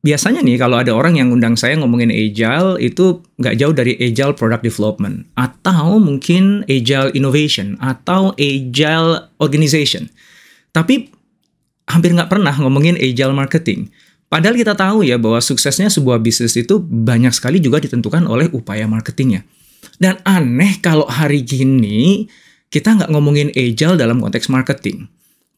biasanya nih kalau ada orang yang undang saya ngomongin agile itu nggak jauh dari agile product development atau mungkin agile innovation atau agile organization. Tapi hampir nggak pernah ngomongin agile marketing. Padahal kita tahu ya bahwa suksesnya sebuah bisnis itu banyak sekali juga ditentukan oleh upaya marketingnya. Dan aneh kalau hari gini kita nggak ngomongin agile dalam konteks marketing.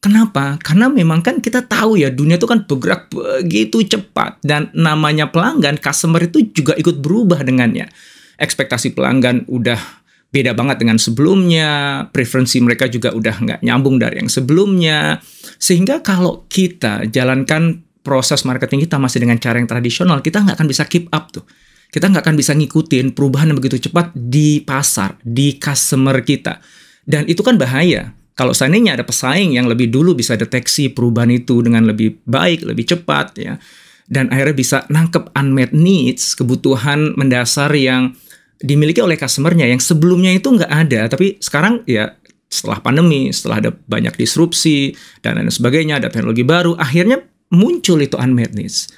Kenapa? Karena memang kan kita tahu ya dunia itu kan bergerak begitu cepat dan namanya pelanggan, customer itu juga ikut berubah dengannya. Ekspektasi pelanggan udah beda banget dengan sebelumnya, preferensi mereka juga udah nggak nyambung dari yang sebelumnya. Sehingga kalau kita jalankan proses marketing kita masih dengan cara yang tradisional, kita nggak akan bisa keep up tuh. Kita nggak akan bisa ngikutin perubahan yang begitu cepat di pasar, di customer kita. Dan itu kan bahaya kalau seandainya ada pesaing yang lebih dulu bisa deteksi perubahan itu dengan lebih baik, lebih cepat ya. Dan akhirnya bisa nangkep unmet needs, kebutuhan mendasar yang dimiliki oleh customernya yang sebelumnya itu nggak ada, tapi sekarang ya setelah pandemi, setelah ada banyak disrupsi dan lain sebagainya, ada teknologi baru, akhirnya muncul itu unmet needs.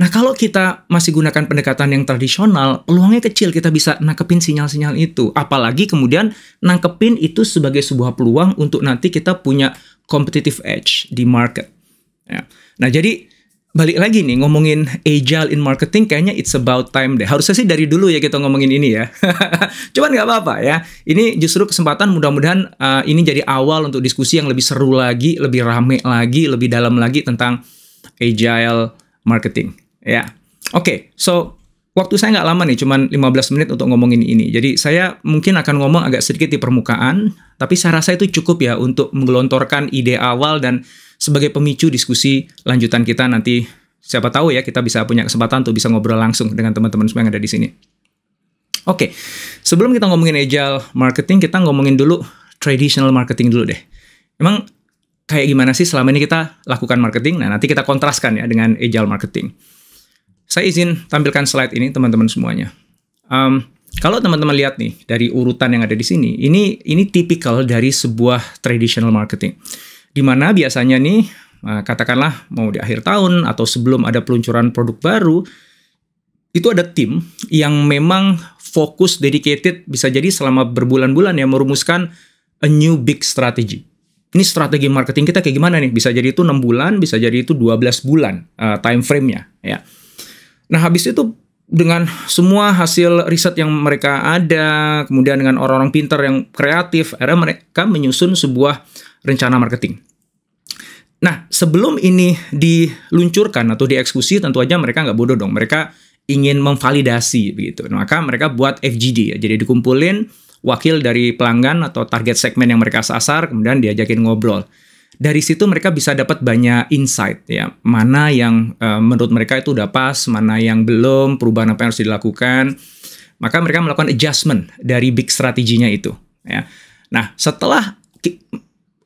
Nah, kalau kita masih gunakan pendekatan yang tradisional, peluangnya kecil kita bisa nangkepin sinyal-sinyal itu. Apalagi kemudian nangkepin itu sebagai sebuah peluang untuk nanti kita punya competitive edge di market. Ya. Nah, jadi balik lagi nih ngomongin agile in marketing kayaknya it's about time deh. Harusnya sih dari dulu ya kita ngomongin ini ya. Cuman nggak apa-apa ya. Ini justru kesempatan mudah-mudahan uh, ini jadi awal untuk diskusi yang lebih seru lagi, lebih rame lagi, lebih dalam lagi tentang agile marketing. Ya. Oke, okay, so waktu saya nggak lama nih, cuman 15 menit untuk ngomongin ini. Jadi saya mungkin akan ngomong agak sedikit di permukaan, tapi saya rasa itu cukup ya untuk menggelontorkan ide awal dan sebagai pemicu diskusi lanjutan kita nanti siapa tahu ya kita bisa punya kesempatan untuk bisa ngobrol langsung dengan teman-teman semua yang ada di sini. Oke, okay. sebelum kita ngomongin agile marketing, kita ngomongin dulu traditional marketing dulu deh. Emang kayak gimana sih selama ini kita lakukan marketing? Nah, nanti kita kontraskan ya dengan agile marketing. Saya izin tampilkan slide ini teman-teman semuanya. Um, kalau teman-teman lihat nih dari urutan yang ada di sini, ini ini tipikal dari sebuah traditional marketing. Di mana biasanya nih eh, katakanlah mau di akhir tahun atau sebelum ada peluncuran produk baru, itu ada tim yang memang fokus dedicated bisa jadi selama berbulan-bulan ya merumuskan a new big strategy. Ini strategi marketing kita kayak gimana nih? Bisa jadi itu 6 bulan, bisa jadi itu 12 bulan uh, eh, time frame-nya ya. Nah, habis itu dengan semua hasil riset yang mereka ada, kemudian dengan orang-orang pintar yang kreatif, akhirnya mereka menyusun sebuah rencana marketing. Nah, sebelum ini diluncurkan atau dieksekusi, tentu aja mereka nggak bodoh dong. Mereka ingin memvalidasi begitu. Maka mereka buat FGD ya. Jadi dikumpulin wakil dari pelanggan atau target segmen yang mereka sasar, kemudian diajakin ngobrol dari situ mereka bisa dapat banyak insight ya mana yang uh, menurut mereka itu udah pas mana yang belum perubahan apa yang harus dilakukan maka mereka melakukan adjustment dari big strateginya itu ya nah setelah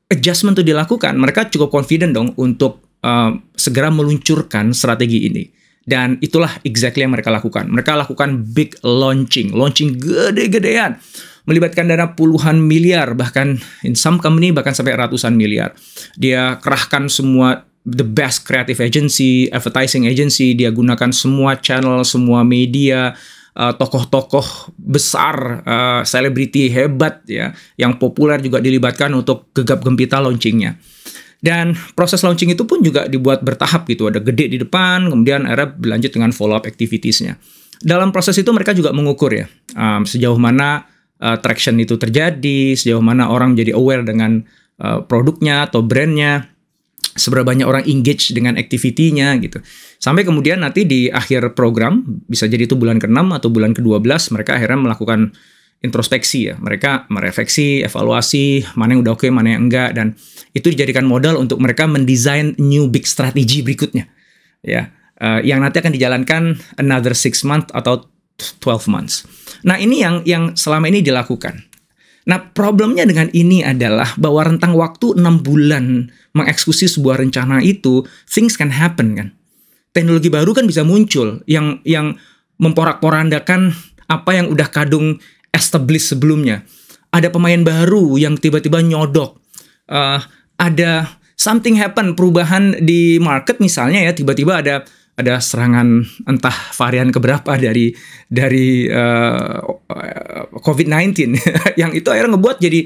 adjustment itu dilakukan mereka cukup confident dong untuk uh, segera meluncurkan strategi ini dan itulah exactly yang mereka lakukan mereka lakukan big launching launching gede-gedean melibatkan dana puluhan miliar bahkan in some company bahkan sampai ratusan miliar. Dia kerahkan semua the best creative agency, advertising agency, dia gunakan semua channel, semua media, eh, tokoh-tokoh uh, besar, eh, selebriti uh, hebat ya, yang populer juga dilibatkan untuk gegap gempita launchingnya. Dan proses launching itu pun juga dibuat bertahap gitu, ada gede di depan, kemudian arab berlanjut dengan follow up activitiesnya. Dalam proses itu mereka juga mengukur ya, um, sejauh mana uh, traction itu terjadi, sejauh mana orang menjadi aware dengan uh, produknya atau brandnya, seberapa banyak orang engage dengan aktivitinya gitu. Sampai kemudian nanti di akhir program, bisa jadi itu bulan ke-6 atau bulan ke-12, mereka akhirnya melakukan introspeksi ya. Mereka merefleksi, evaluasi, mana yang udah oke, okay, mana yang enggak, dan itu dijadikan modal untuk mereka mendesain new big strategy berikutnya. Ya, uh, yang nanti akan dijalankan another six month atau 12 months. Nah, ini yang yang selama ini dilakukan. Nah, problemnya dengan ini adalah bahwa rentang waktu 6 bulan mengeksekusi sebuah rencana itu, things can happen kan. Teknologi baru kan bisa muncul yang yang memporak-porandakan apa yang udah kadung established sebelumnya. Ada pemain baru yang tiba-tiba nyodok. Uh, ada something happen perubahan di market misalnya ya tiba-tiba ada ada serangan entah varian keberapa dari dari uh, eh, COVID-19 yang itu akhirnya ngebuat jadi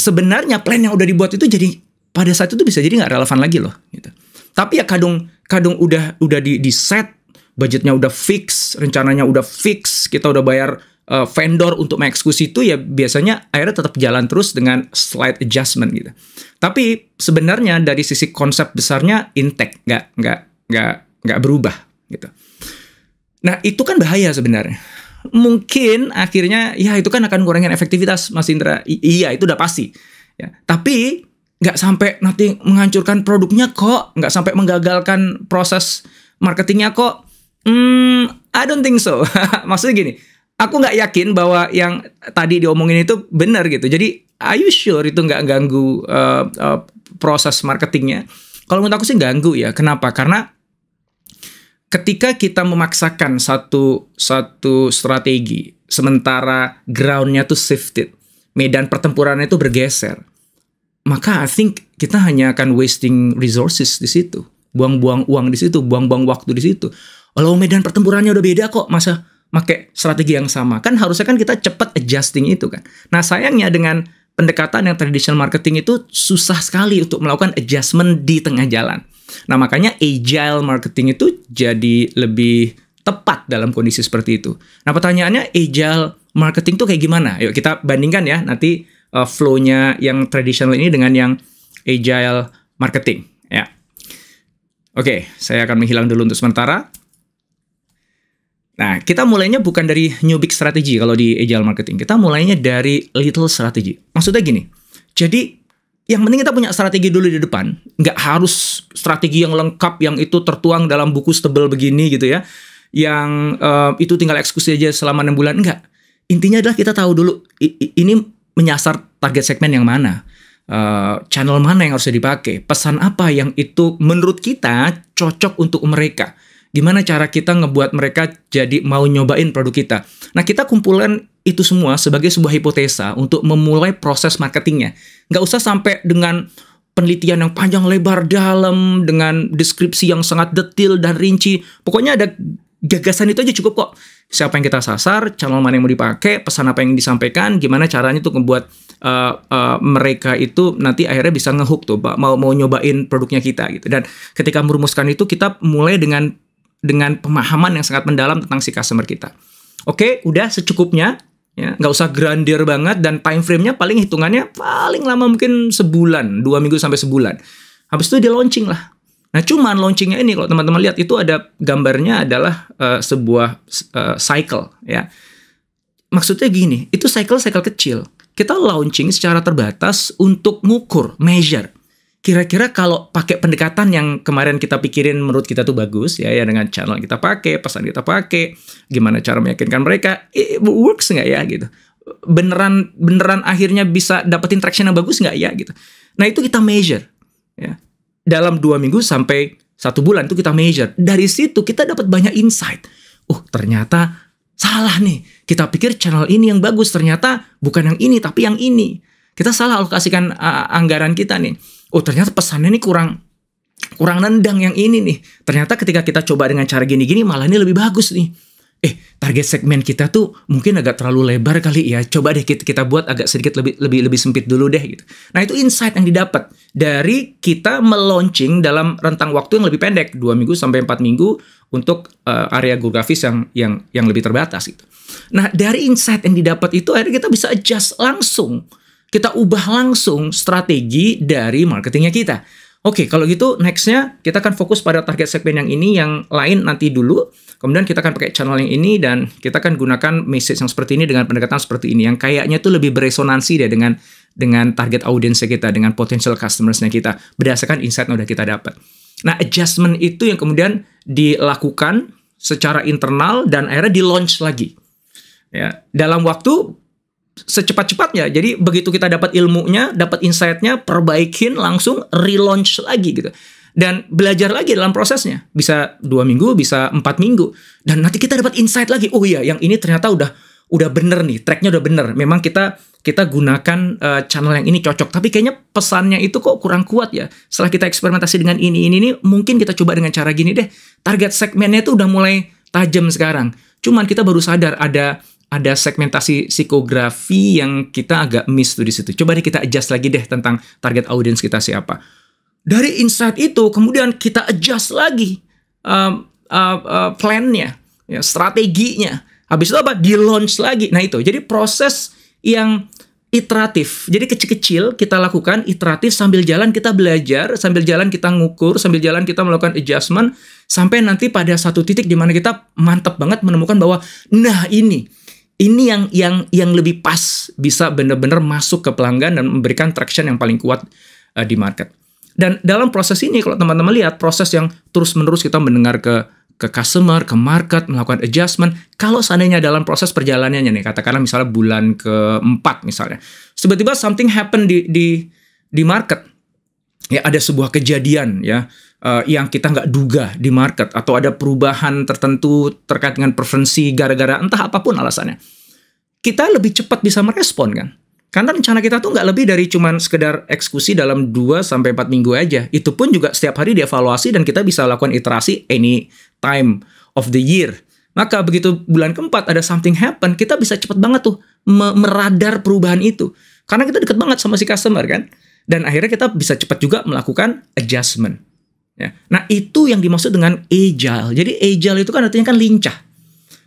sebenarnya plan yang udah dibuat itu jadi pada saat itu bisa jadi nggak relevan lagi loh gitu. Tapi ya kadung kadung udah udah di, di set budgetnya udah fix, rencananya udah fix, kita udah bayar uh, vendor untuk mengeksekusi itu ya biasanya akhirnya tetap jalan terus dengan slight adjustment gitu. Tapi sebenarnya dari sisi konsep besarnya intact, nggak nggak nggak nggak berubah gitu. Nah itu kan bahaya sebenarnya. Mungkin akhirnya ya itu kan akan kurangin efektivitas Mas Indra. I iya itu udah pasti. Ya, tapi nggak sampai nanti menghancurkan produknya kok, nggak sampai menggagalkan proses marketingnya kok. Hmm, I don't think so. Maksudnya gini, aku nggak yakin bahwa yang tadi diomongin itu benar gitu. Jadi, are you sure itu nggak ganggu uh, uh, proses marketingnya? Kalau menurut aku sih ganggu ya. Kenapa? Karena ketika kita memaksakan satu satu strategi, sementara groundnya tuh shifted, medan pertempurannya itu bergeser, maka I think kita hanya akan wasting resources di situ, buang-buang uang di situ, buang-buang waktu di situ. Kalau medan pertempurannya udah beda kok, masa pakai strategi yang sama? Kan harusnya kan kita cepat adjusting itu kan. Nah sayangnya dengan pendekatan yang traditional marketing itu susah sekali untuk melakukan adjustment di tengah jalan. Nah, makanya agile marketing itu jadi lebih tepat dalam kondisi seperti itu. Nah, pertanyaannya agile marketing itu kayak gimana? Yuk kita bandingkan ya nanti uh, flow-nya yang traditional ini dengan yang agile marketing ya. Oke, saya akan menghilang dulu untuk sementara. Nah, kita mulainya bukan dari new big strategy kalau di agile marketing. Kita mulainya dari little strategy. Maksudnya gini, jadi yang penting kita punya strategi dulu di depan. Nggak harus strategi yang lengkap yang itu tertuang dalam buku setebel begini gitu ya. Yang uh, itu tinggal eksekusi aja selama 6 bulan. Enggak. Intinya adalah kita tahu dulu ini menyasar target segmen yang mana. Uh, channel mana yang harus dipakai, pesan apa yang itu menurut kita cocok untuk mereka Gimana cara kita ngebuat mereka jadi mau nyobain produk kita? Nah, kita kumpulan itu semua sebagai sebuah hipotesa untuk memulai proses marketingnya. Nggak usah sampai dengan penelitian yang panjang lebar dalam, dengan deskripsi yang sangat detil dan rinci. Pokoknya ada gagasan itu aja cukup kok. Siapa yang kita sasar, channel mana yang mau dipakai, pesan apa yang disampaikan, gimana caranya tuh membuat uh, eh, uh, eh, mereka itu nanti akhirnya bisa ngehook tuh, mau mau nyobain produknya kita gitu. Dan ketika merumuskan itu kita mulai dengan dengan pemahaman yang sangat mendalam tentang si customer kita. Oke, udah secukupnya. Ya, nggak usah grandir banget dan time frame-nya paling hitungannya paling lama mungkin sebulan, dua minggu sampai sebulan. Habis itu dia launching lah. Nah, cuman launchingnya ini kalau teman-teman lihat itu ada gambarnya adalah uh, sebuah uh, cycle ya. Maksudnya gini, itu cycle-cycle kecil. Kita launching secara terbatas untuk ngukur, measure kira-kira kalau pakai pendekatan yang kemarin kita pikirin menurut kita tuh bagus ya ya dengan channel kita pakai pesan kita pakai gimana cara meyakinkan mereka it works nggak ya gitu beneran beneran akhirnya bisa dapetin traction yang bagus nggak ya gitu nah itu kita measure ya dalam dua minggu sampai satu bulan itu kita measure dari situ kita dapat banyak insight oh ternyata salah nih kita pikir channel ini yang bagus ternyata bukan yang ini tapi yang ini kita salah alokasikan uh, anggaran kita nih oh ternyata pesannya ini kurang kurang nendang yang ini nih. Ternyata ketika kita coba dengan cara gini-gini malah ini lebih bagus nih. Eh, target segmen kita tuh mungkin agak terlalu lebar kali ya. Coba deh kita, kita buat agak sedikit lebih lebih lebih sempit dulu deh gitu. Nah, itu insight yang didapat dari kita meluncing dalam rentang waktu yang lebih pendek, 2 minggu sampai 4 minggu untuk uh, area geografis yang yang yang lebih terbatas gitu. Nah, dari insight yang didapat itu akhirnya kita bisa adjust langsung kita ubah langsung strategi dari marketingnya kita. Oke, okay, kalau gitu nextnya kita akan fokus pada target segmen yang ini, yang lain nanti dulu. Kemudian kita akan pakai channel yang ini dan kita akan gunakan message yang seperti ini dengan pendekatan seperti ini yang kayaknya tuh lebih beresonansi deh dengan dengan target audiensnya kita, dengan potential customersnya kita berdasarkan insight yang udah kita dapat. Nah, adjustment itu yang kemudian dilakukan secara internal dan akhirnya di launch lagi. Ya, dalam waktu secepat-cepatnya. Jadi begitu kita dapat ilmunya, dapat insight-nya, perbaikin langsung relaunch lagi gitu. Dan belajar lagi dalam prosesnya. Bisa dua minggu, bisa empat minggu. Dan nanti kita dapat insight lagi. Oh iya, yang ini ternyata udah udah bener nih, tracknya udah bener. Memang kita kita gunakan uh, channel yang ini cocok. Tapi kayaknya pesannya itu kok kurang kuat ya. Setelah kita eksperimentasi dengan ini, ini, ini, mungkin kita coba dengan cara gini deh. Target segmennya itu udah mulai tajam sekarang. Cuman kita baru sadar ada ada segmentasi psikografi yang kita agak miss tuh di situ. Coba deh kita adjust lagi deh tentang target audience kita siapa. Dari insight itu kemudian kita adjust lagi um, uh, uh, plannya, ya, strateginya. Habis itu apa? Di launch lagi. Nah itu. Jadi proses yang iteratif. Jadi kecil-kecil kita lakukan iteratif sambil jalan kita belajar, sambil jalan kita ngukur, sambil jalan kita melakukan adjustment sampai nanti pada satu titik di mana kita mantap banget menemukan bahwa nah ini ini yang yang yang lebih pas bisa benar-benar masuk ke pelanggan dan memberikan traction yang paling kuat uh, di market. Dan dalam proses ini kalau teman-teman lihat proses yang terus-menerus kita mendengar ke ke customer, ke market, melakukan adjustment. Kalau seandainya dalam proses perjalanannya nih, katakanlah misalnya bulan keempat misalnya, tiba-tiba something happen di di di market. Ya ada sebuah kejadian ya, uh, yang kita nggak duga di market atau ada perubahan tertentu terkait dengan preferensi gara-gara entah apapun alasannya kita lebih cepat bisa merespon kan karena rencana kita tuh nggak lebih dari cuman sekedar eksekusi dalam 2 sampai empat minggu aja. Itu pun juga setiap hari dievaluasi dan kita bisa lakukan iterasi any time of the year. Maka begitu bulan keempat ada something happen, kita bisa cepat banget tuh meradar perubahan itu. Karena kita deket banget sama si customer kan. Dan akhirnya kita bisa cepat juga melakukan adjustment. Ya. Nah itu yang dimaksud dengan agile. Jadi agile itu kan artinya kan lincah.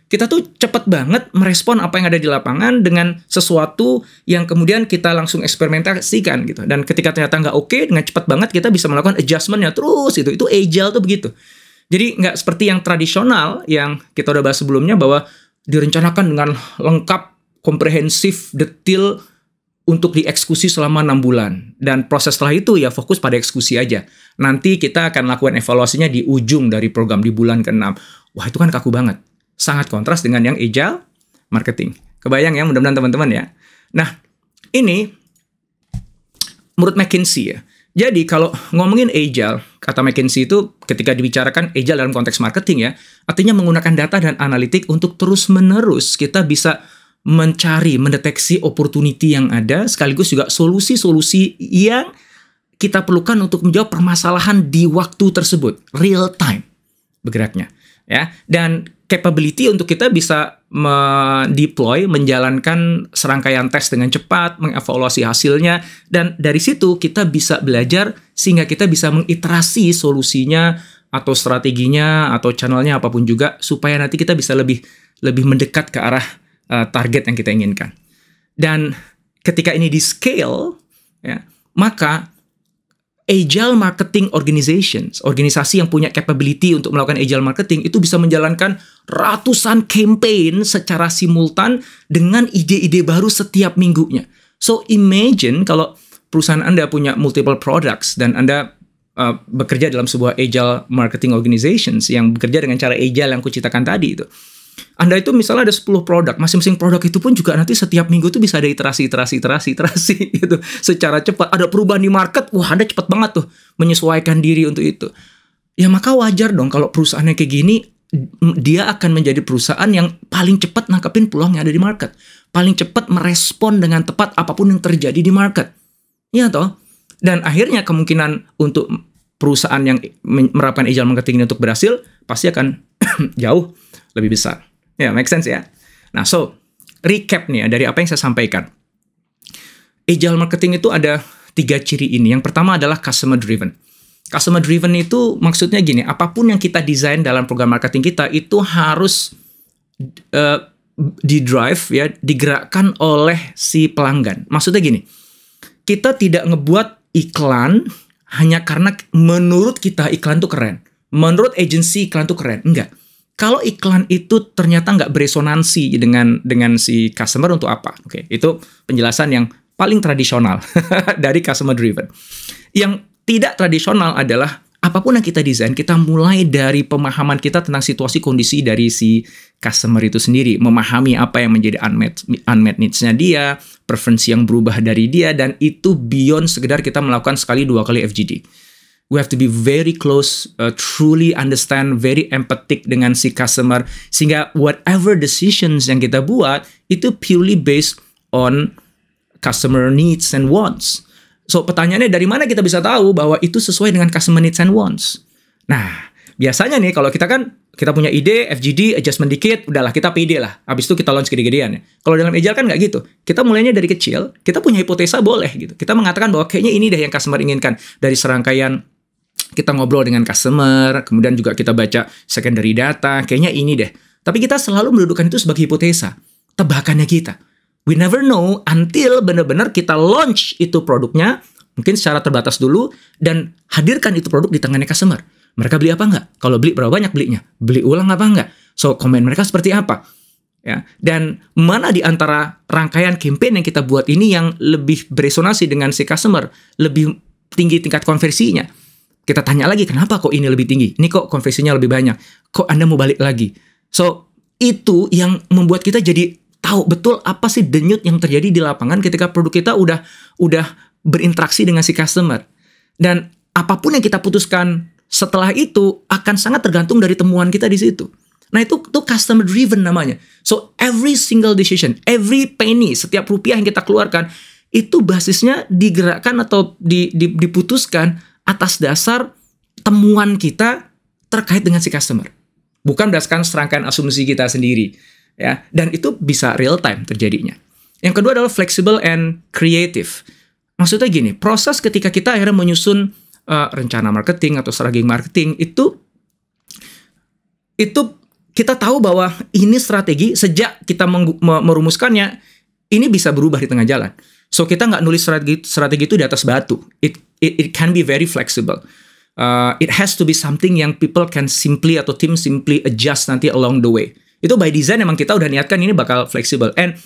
Kita tuh cepet banget merespon apa yang ada di lapangan dengan sesuatu yang kemudian kita langsung eksperimentasikan gitu. Dan ketika ternyata nggak oke, okay, dengan cepat banget kita bisa melakukan adjustmentnya terus gitu Itu agile tuh begitu. Jadi nggak seperti yang tradisional yang kita udah bahas sebelumnya bahwa direncanakan dengan lengkap, komprehensif, detail untuk dieksekusi selama enam bulan. Dan proses setelah itu ya fokus pada eksekusi aja. Nanti kita akan lakukan evaluasinya di ujung dari program di bulan ke-6. Wah itu kan kaku banget. Sangat kontras dengan yang agile marketing. Kebayang ya mudah-mudahan teman-teman ya. Nah ini menurut McKinsey ya. Jadi kalau ngomongin agile, kata McKinsey itu ketika dibicarakan agile dalam konteks marketing ya, artinya menggunakan data dan analitik untuk terus-menerus kita bisa mencari, mendeteksi opportunity yang ada, sekaligus juga solusi-solusi yang kita perlukan untuk menjawab permasalahan di waktu tersebut, real time bergeraknya, ya. Dan capability untuk kita bisa mendeploy, menjalankan serangkaian tes dengan cepat, mengevaluasi hasilnya, dan dari situ kita bisa belajar sehingga kita bisa mengiterasi solusinya atau strateginya atau channelnya apapun juga supaya nanti kita bisa lebih lebih mendekat ke arah Eh, target yang kita inginkan. Dan ketika ini di scale, ya, maka agile marketing organizations, organisasi yang punya capability untuk melakukan agile marketing itu bisa menjalankan ratusan campaign secara simultan dengan ide-ide baru setiap minggunya. So imagine kalau perusahaan Anda punya multiple products dan Anda uh, bekerja dalam sebuah agile marketing organizations yang bekerja dengan cara agile yang ceritakan tadi itu anda itu misalnya ada 10 produk, masing-masing produk itu pun juga nanti setiap minggu tuh bisa ada iterasi, iterasi, iterasi, iterasi gitu. Secara cepat, ada perubahan di market, wah Anda cepat banget tuh menyesuaikan diri untuk itu. Ya maka wajar dong kalau perusahaannya kayak gini, dia akan menjadi perusahaan yang paling cepat nangkepin peluang yang ada di market. Paling cepat merespon dengan tepat apapun yang terjadi di market. Iya toh? Dan akhirnya kemungkinan untuk perusahaan yang menerapkan agile marketing ini untuk berhasil, pasti akan jauh lebih besar. Ya, yeah, make sense ya. Nah, so recap nih ya dari apa yang saya sampaikan. Agile marketing itu ada tiga ciri ini. Yang pertama adalah customer driven. Customer driven itu maksudnya gini, apapun yang kita desain dalam program marketing kita itu harus uh, di drive ya, digerakkan oleh si pelanggan. Maksudnya gini, kita tidak ngebuat iklan hanya karena menurut kita iklan itu keren. Menurut agensi iklan itu keren. Enggak kalau iklan itu ternyata nggak beresonansi dengan dengan si customer untuk apa? Oke, itu penjelasan yang paling tradisional dari customer driven. Yang tidak tradisional adalah apapun yang kita desain, kita mulai dari pemahaman kita tentang situasi kondisi dari si customer itu sendiri, memahami apa yang menjadi unmet unmet needs-nya dia, preferensi yang berubah dari dia dan itu beyond sekedar kita melakukan sekali dua kali FGD we have to be very close, uh, truly understand, very empathic dengan si customer sehingga whatever decisions yang kita buat itu purely based on customer needs and wants. So pertanyaannya dari mana kita bisa tahu bahwa itu sesuai dengan customer needs and wants? Nah, biasanya nih kalau kita kan kita punya ide, FGD, adjustment dikit, udahlah kita PD lah. Habis itu kita launch gede-gedean ya. Kalau dalam agile kan nggak gitu. Kita mulainya dari kecil, kita punya hipotesa boleh gitu. Kita mengatakan bahwa kayaknya ini deh yang customer inginkan dari serangkaian kita ngobrol dengan customer, kemudian juga kita baca secondary data, kayaknya ini deh. Tapi kita selalu mendudukkan itu sebagai hipotesa, tebakannya kita. We never know until benar-benar kita launch itu produknya, mungkin secara terbatas dulu, dan hadirkan itu produk di tangannya customer. Mereka beli apa enggak? Kalau beli berapa banyak belinya? Beli ulang apa enggak? So, komen mereka seperti apa? Ya, dan mana di antara rangkaian campaign yang kita buat ini yang lebih beresonasi dengan si customer, lebih tinggi tingkat konversinya? Kita tanya lagi, kenapa kok ini lebih tinggi? Ini kok konversinya lebih banyak? Kok Anda mau balik lagi? So, itu yang membuat kita jadi tahu betul apa sih denyut yang terjadi di lapangan ketika produk kita udah udah berinteraksi dengan si customer. Dan apapun yang kita putuskan setelah itu akan sangat tergantung dari temuan kita di situ. Nah itu tuh customer driven namanya. So every single decision, every penny, setiap rupiah yang kita keluarkan itu basisnya digerakkan atau diputuskan atas dasar temuan kita terkait dengan si customer. Bukan berdasarkan serangkaian asumsi kita sendiri. ya Dan itu bisa real time terjadinya. Yang kedua adalah flexible and creative. Maksudnya gini, proses ketika kita akhirnya menyusun uh, rencana marketing atau strategi marketing itu itu kita tahu bahwa ini strategi sejak kita merumuskannya ini bisa berubah di tengah jalan. So kita nggak nulis strategi strategi itu di atas batu. It it, it can be very flexible. Uh, it has to be something yang people can simply atau tim simply adjust nanti along the way. Itu by design emang kita udah niatkan ini bakal fleksibel and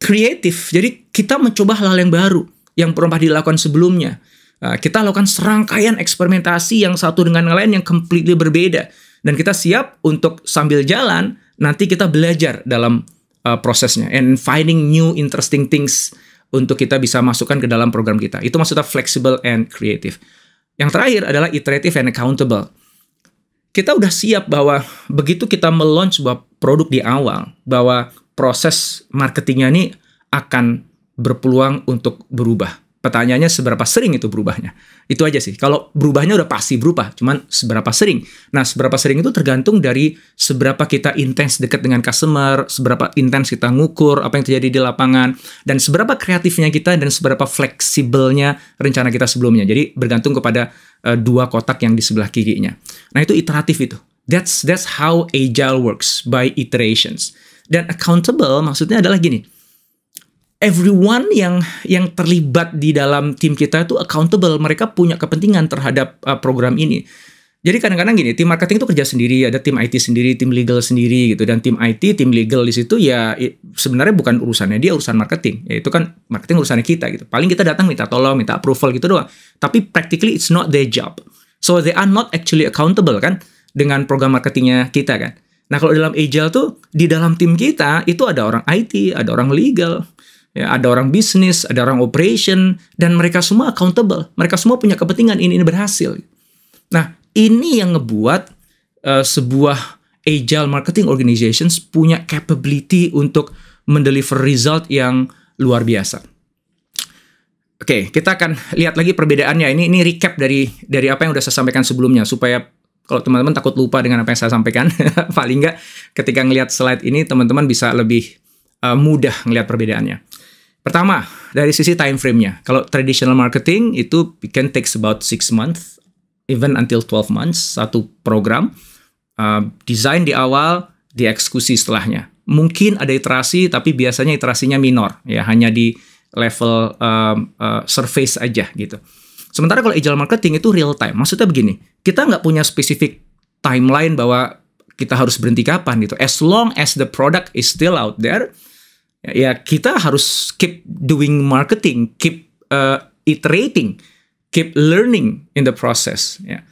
creative. Jadi kita mencoba hal-hal yang baru yang pernah dilakukan sebelumnya. Uh, kita lakukan serangkaian eksperimentasi yang satu dengan yang lain yang completely berbeda dan kita siap untuk sambil jalan nanti kita belajar dalam uh, prosesnya and finding new interesting things untuk kita bisa masukkan ke dalam program kita. Itu maksudnya flexible and creative. Yang terakhir adalah iterative and accountable. Kita udah siap bahwa begitu kita meluncur sebuah produk di awal, bahwa proses marketingnya ini akan berpeluang untuk berubah pertanyaannya seberapa sering itu berubahnya. Itu aja sih. Kalau berubahnya udah pasti berubah, cuman seberapa sering. Nah, seberapa sering itu tergantung dari seberapa kita intens dekat dengan customer, seberapa intens kita ngukur apa yang terjadi di lapangan, dan seberapa kreatifnya kita dan seberapa fleksibelnya rencana kita sebelumnya. Jadi bergantung kepada uh, dua kotak yang di sebelah kirinya. Nah, itu iteratif itu. That's that's how agile works by iterations. Dan accountable maksudnya adalah gini everyone yang yang terlibat di dalam tim kita itu accountable. Mereka punya kepentingan terhadap uh, program ini. Jadi kadang-kadang gini, tim marketing itu kerja sendiri, ada tim IT sendiri, tim legal sendiri gitu, dan tim IT, tim legal di situ ya sebenarnya bukan urusannya dia, urusan marketing. Ya itu kan marketing urusannya kita gitu. Paling kita datang minta tolong, minta approval gitu doang. Tapi practically it's not their job. So they are not actually accountable kan dengan program marketingnya kita kan. Nah kalau dalam agile tuh di dalam tim kita itu ada orang IT, ada orang legal, ya, ada orang bisnis, ada orang operation, dan mereka semua accountable. Mereka semua punya kepentingan ini ini berhasil. Nah, ini yang ngebuat uh, sebuah agile marketing organizations punya capability untuk mendeliver result yang luar biasa. Oke, okay, kita akan lihat lagi perbedaannya. Ini ini recap dari dari apa yang sudah saya sampaikan sebelumnya supaya kalau teman-teman takut lupa dengan apa yang saya sampaikan, paling nggak ketika ngelihat slide ini teman-teman bisa lebih uh, mudah ngelihat perbedaannya. Pertama, dari sisi time frame-nya. Kalau traditional marketing itu it can takes about 6 months, even until 12 months, satu program. Uh, desain di awal, dieksekusi setelahnya. Mungkin ada iterasi, tapi biasanya iterasinya minor. ya Hanya di level um, uh, surface aja gitu. Sementara kalau agile marketing itu real time. Maksudnya begini, kita nggak punya spesifik timeline bahwa kita harus berhenti kapan gitu. As long as the product is still out there, ya kita harus keep doing marketing, keep uh, iterating, keep learning in the process. Ya.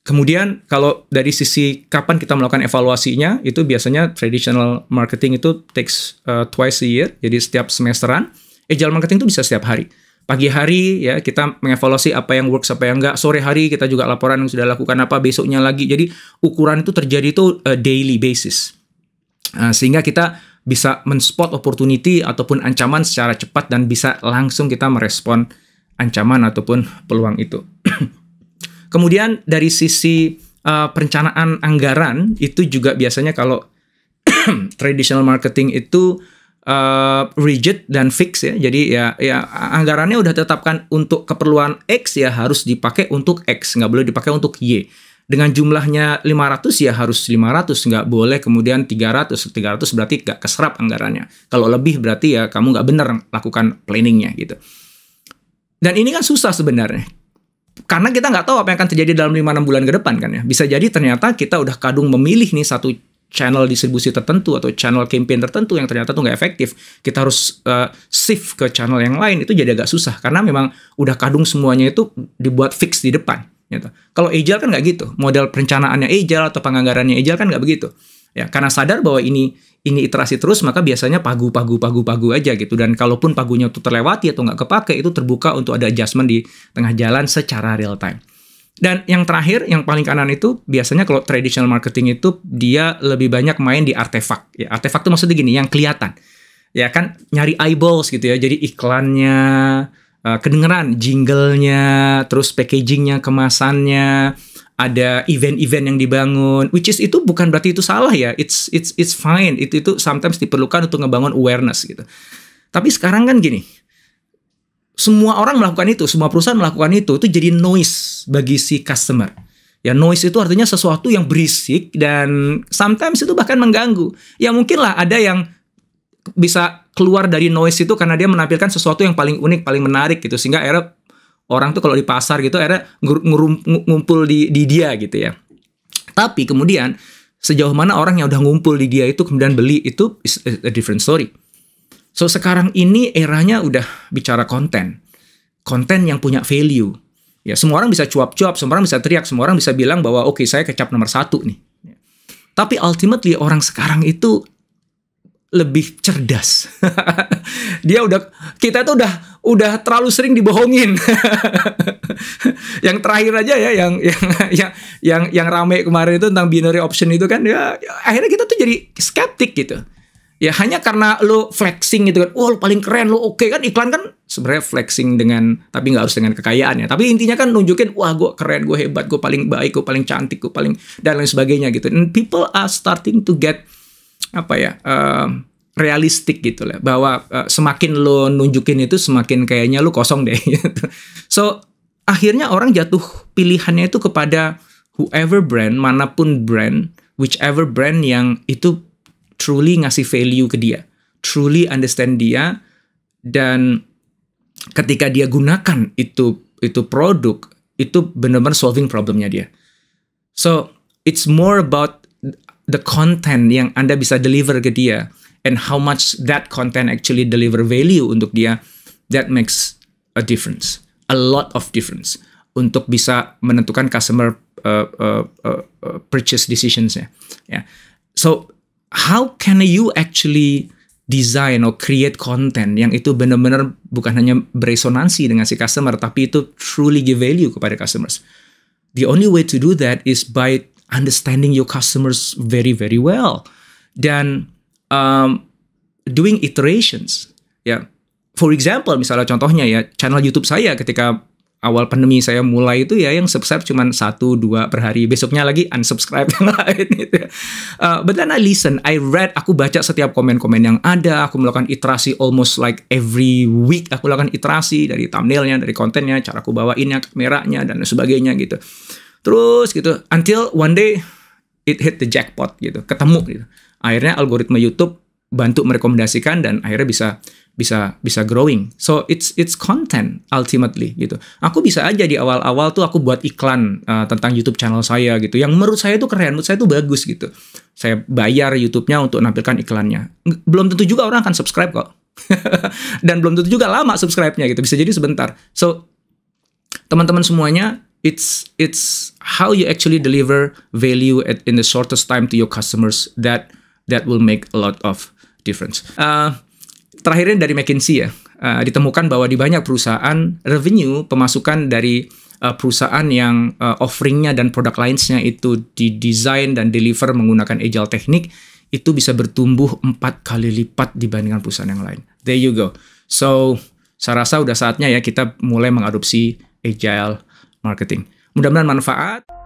Kemudian kalau dari sisi kapan kita melakukan evaluasinya, itu biasanya traditional marketing itu takes uh, twice a year, jadi setiap semesteran. Eh, Agile marketing itu bisa setiap hari. Pagi hari ya kita mengevaluasi apa yang works apa yang enggak. Sore hari kita juga laporan yang sudah lakukan apa besoknya lagi. Jadi ukuran itu terjadi itu uh, daily basis. Uh, sehingga kita bisa menspot opportunity ataupun ancaman secara cepat dan bisa langsung kita merespon ancaman ataupun peluang itu. Kemudian dari sisi uh, perencanaan anggaran itu juga biasanya kalau traditional marketing itu uh, rigid dan fix ya. Jadi ya ya anggarannya udah tetapkan untuk keperluan X ya harus dipakai untuk X, nggak boleh dipakai untuk Y dengan jumlahnya 500 ya harus 500 nggak boleh kemudian 300 300 berarti nggak keserap anggarannya kalau lebih berarti ya kamu nggak benar lakukan planningnya gitu dan ini kan susah sebenarnya karena kita nggak tahu apa yang akan terjadi dalam 5-6 bulan ke depan kan ya bisa jadi ternyata kita udah kadung memilih nih satu channel distribusi tertentu atau channel campaign tertentu yang ternyata tuh nggak efektif kita harus uh, shift ke channel yang lain itu jadi agak susah karena memang udah kadung semuanya itu dibuat fix di depan Gitu. Kalau agile kan nggak gitu. Model perencanaannya agile atau penganggarannya agile kan nggak begitu. Ya, karena sadar bahwa ini ini iterasi terus, maka biasanya pagu, pagu, pagu, pagu aja gitu. Dan kalaupun pagunya itu terlewati atau nggak kepake, itu terbuka untuk ada adjustment di tengah jalan secara real time. Dan yang terakhir, yang paling kanan itu biasanya kalau traditional marketing itu dia lebih banyak main di artefak. Ya, artefak itu maksudnya gini, yang kelihatan. Ya kan nyari eyeballs gitu ya. Jadi iklannya, Eh, kedengeran jinglenya, terus packagingnya, kemasannya, ada event-event yang dibangun. Which is itu bukan berarti itu salah ya. It's it's it's fine. Itu itu sometimes diperlukan untuk ngebangun awareness gitu. Tapi sekarang kan gini, semua orang melakukan itu, semua perusahaan melakukan itu, itu jadi noise bagi si customer. Ya noise itu artinya sesuatu yang berisik dan sometimes itu bahkan mengganggu. Ya mungkinlah ada yang bisa keluar dari noise itu karena dia menampilkan sesuatu yang paling unik, paling menarik gitu sehingga akhirnya orang tuh kalau di pasar gitu akhirnya ngumpul di, di dia gitu ya. Tapi kemudian sejauh mana orang yang udah ngumpul di dia itu kemudian beli itu is a different story. So sekarang ini eranya udah bicara konten. Konten yang punya value. Ya, semua orang bisa cuap-cuap, semua orang bisa teriak, semua orang bisa bilang bahwa oke okay, saya kecap nomor satu nih. Ya. Tapi ultimately orang sekarang itu lebih cerdas. dia udah kita tuh udah udah terlalu sering dibohongin. yang terakhir aja ya yang yang yang yang yang rame kemarin itu tentang binary option itu kan ya akhirnya kita tuh jadi skeptik gitu. Ya hanya karena lo flexing gitu kan, wah oh, lo paling keren, lo oke okay. kan iklan kan sebenarnya flexing dengan tapi nggak harus dengan kekayaan ya. Tapi intinya kan nunjukin wah gue keren, gue hebat, gue paling baik, gue paling cantik, gue paling dan lain sebagainya gitu. And people are starting to get apa ya uh, realistik gitu lah bahwa uh, semakin lo nunjukin itu semakin kayaknya lo kosong deh gitu. so akhirnya orang jatuh pilihannya itu kepada whoever brand manapun brand whichever brand yang itu truly ngasih value ke dia truly understand dia dan ketika dia gunakan itu itu produk itu benar-benar solving problemnya dia so it's more about the content yang Anda bisa deliver ke dia and how much that content actually deliver value untuk dia that makes a difference a lot of difference untuk bisa menentukan customer uh, uh, uh, uh purchase decisions ya yeah. so how can you actually design or create content yang itu benar-benar bukan hanya beresonansi dengan si customer tapi itu truly give value kepada customers the only way to do that is by understanding your customers very very well dan um, doing iterations ya yeah. for example misalnya contohnya ya channel YouTube saya ketika awal pandemi saya mulai itu ya yang subscribe cuma satu dua per hari besoknya lagi unsubscribe yang lain gitu uh, but then I listen I read aku baca setiap komen-komen yang ada aku melakukan iterasi almost like every week aku lakukan iterasi dari thumbnailnya dari kontennya cara aku bawainnya kameranya dan sebagainya gitu Terus gitu until one day it hit the jackpot gitu, ketemu gitu. Akhirnya algoritma YouTube bantu merekomendasikan dan akhirnya bisa bisa bisa growing. So it's it's content ultimately gitu. Aku bisa aja di awal-awal tuh aku buat iklan uh, tentang YouTube channel saya gitu. Yang menurut saya itu keren, menurut saya itu bagus gitu. Saya bayar YouTube-nya untuk nampilkan iklannya. Belum tentu juga orang akan subscribe kok. dan belum tentu juga lama subscribe-nya gitu. Bisa jadi sebentar. So teman-teman semuanya it's it's how you actually deliver value at, in the shortest time to your customers that that will make a lot of difference. Uh, terakhirnya dari McKinsey ya uh, ditemukan bahwa di banyak perusahaan revenue pemasukan dari uh, perusahaan yang uh, offeringnya dan produk lines itu didesain dan deliver menggunakan agile teknik itu bisa bertumbuh empat kali lipat dibandingkan perusahaan yang lain. There you go. So saya rasa udah saatnya ya kita mulai mengadopsi agile marketing. Mudah-mudahan manfaat.